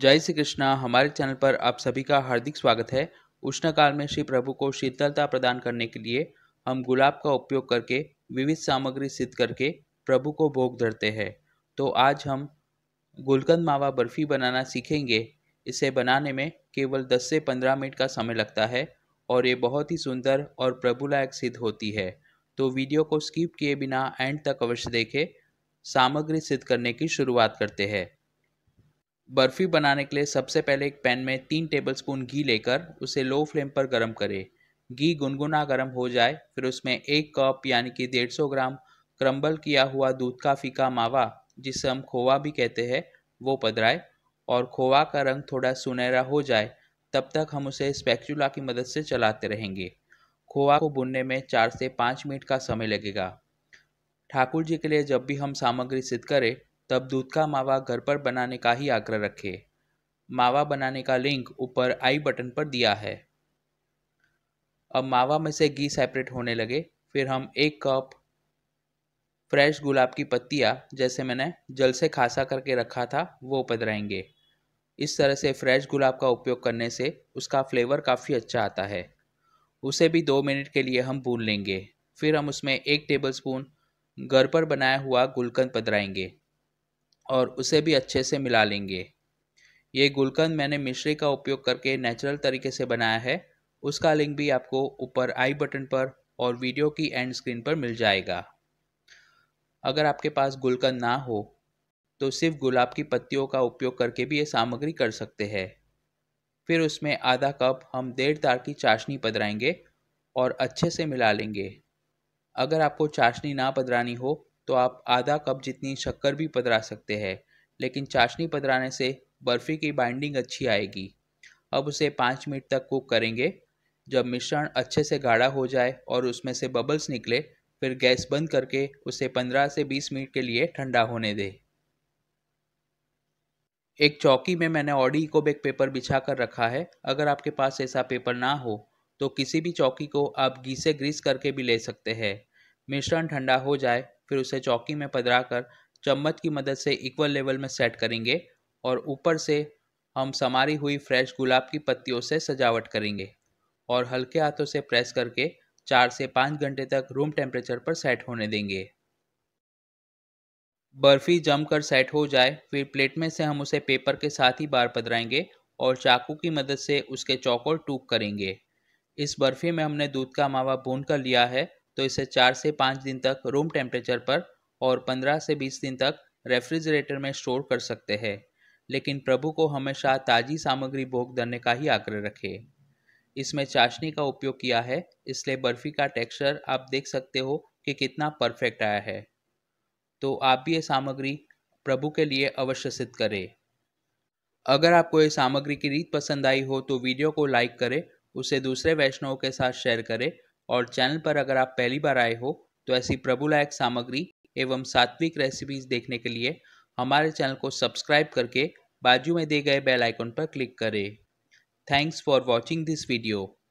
जय श्री कृष्णा हमारे चैनल पर आप सभी का हार्दिक स्वागत है उष्णकाल में श्री प्रभु को शीतलता प्रदान करने के लिए हम गुलाब का उपयोग करके विविध सामग्री सिद्ध करके प्रभु को भोग धरते हैं तो आज हम गुलकंद मावा बर्फ़ी बनाना सीखेंगे इसे बनाने में केवल 10 से 15 मिनट का समय लगता है और ये बहुत ही सुंदर और प्रभु लायक सिद्ध होती है तो वीडियो को स्किप किए बिना एंड तक अवश्य देखें सामग्री सिद्ध करने की शुरुआत करते हैं बर्फ़ी बनाने के लिए सबसे पहले एक पैन में तीन टेबलस्पून घी लेकर उसे लो फ्लेम पर गर्म करें घी गुनगुना गर्म हो जाए फिर उसमें एक कप यानी कि डेढ़ सौ ग्राम क्रम्बल किया हुआ दूध का फीका मावा जिसे हम खोवा भी कहते हैं वो पधराए और खोवा का रंग थोड़ा सुनहरा हो जाए तब तक हम उसे स्पैक्चुला की मदद से चलाते रहेंगे खोवा को बुनने में चार से पाँच मिनट का समय लगेगा ठाकुर जी के लिए जब भी हम सामग्री सिद्ध करें तब दूध का मावा घर पर बनाने का ही आग्रह रखें मावा बनाने का लिंक ऊपर आई बटन पर दिया है अब मावा में से घी सेपरेट होने लगे फिर हम एक कप फ्रेश गुलाब की पत्तियाँ जैसे मैंने जल से खासा करके रखा था वो पधराएंगे इस तरह से फ्रेश गुलाब का उपयोग करने से उसका फ्लेवर काफ़ी अच्छा आता है उसे भी दो मिनट के लिए हम भून लेंगे फिर हम उसमें एक टेबलस्पून घर पर बनाया हुआ गुलकंद पधराएंगे और उसे भी अच्छे से मिला लेंगे ये गुलकंद मैंने मिश्री का उपयोग करके नेचुरल तरीके से बनाया है उसका लिंक भी आपको ऊपर आई बटन पर और वीडियो की एंड स्क्रीन पर मिल जाएगा अगर आपके पास गुलकंद ना हो तो सिर्फ गुलाब की पत्तियों का उपयोग करके भी ये सामग्री कर सकते हैं फिर उसमें आधा कप हम डेढ़ तार की चाशनी पधराएंगे और अच्छे से मिला लेंगे अगर आपको चाशनी ना पधरानी हो तो आप आधा कप जितनी शक्कर भी पदरा सकते हैं लेकिन चाशनी पदराने से बर्फ़ी की बाइंडिंग अच्छी आएगी अब उसे पाँच मिनट तक कुक करेंगे जब मिश्रण अच्छे से गाढ़ा हो जाए और उसमें से बबल्स निकले फिर गैस बंद करके उसे पंद्रह से बीस मिनट के लिए ठंडा होने दें एक चौकी में मैंने ऑडी को बेक पेपर बिछा कर रखा है अगर आपके पास ऐसा पेपर ना हो तो किसी भी चौकी को आप घी से ग्रीस करके भी ले सकते हैं मिश्रण ठंडा हो जाए फिर उसे चौकी में पधरा कर चम्मच की मदद से इक्वल लेवल में सेट करेंगे और ऊपर से हम समारी हुई फ्रेश गुलाब की पत्तियों से सजावट करेंगे और हल्के हाथों से प्रेस करके चार से पाँच घंटे तक रूम टेम्परेचर पर सेट होने देंगे बर्फ़ी जमकर सेट हो जाए फिर प्लेट में से हम उसे पेपर के साथ ही बाहर पधराएंगे और चाकू की मदद से उसके चौकोर टूक करेंगे इस बर्फ़ी में हमने दूध का मावा भून कर लिया है तो इसे चार से पाँच दिन तक रूम टेम्परेचर पर और पंद्रह से बीस दिन तक रेफ्रिजरेटर में स्टोर कर सकते हैं लेकिन प्रभु को हमेशा ताज़ी सामग्री भोग धरने का ही आग्रह रखें इसमें चाशनी का उपयोग किया है इसलिए बर्फ़ी का टेक्सचर आप देख सकते हो कि कितना परफेक्ट आया है तो आप भी ये सामग्री प्रभु के लिए अवश्य सिद्ध करें अगर आपको ये सामग्री की रीत पसंद आई हो तो वीडियो को लाइक करें उसे दूसरे वैष्णवों के साथ शेयर करें और चैनल पर अगर आप पहली बार आए हो तो ऐसी प्रभु लायक सामग्री एवं सात्विक रेसिपीज देखने के लिए हमारे चैनल को सब्सक्राइब करके बाजू में दिए गए बेल आइकॉन पर क्लिक करें thanks for watching this video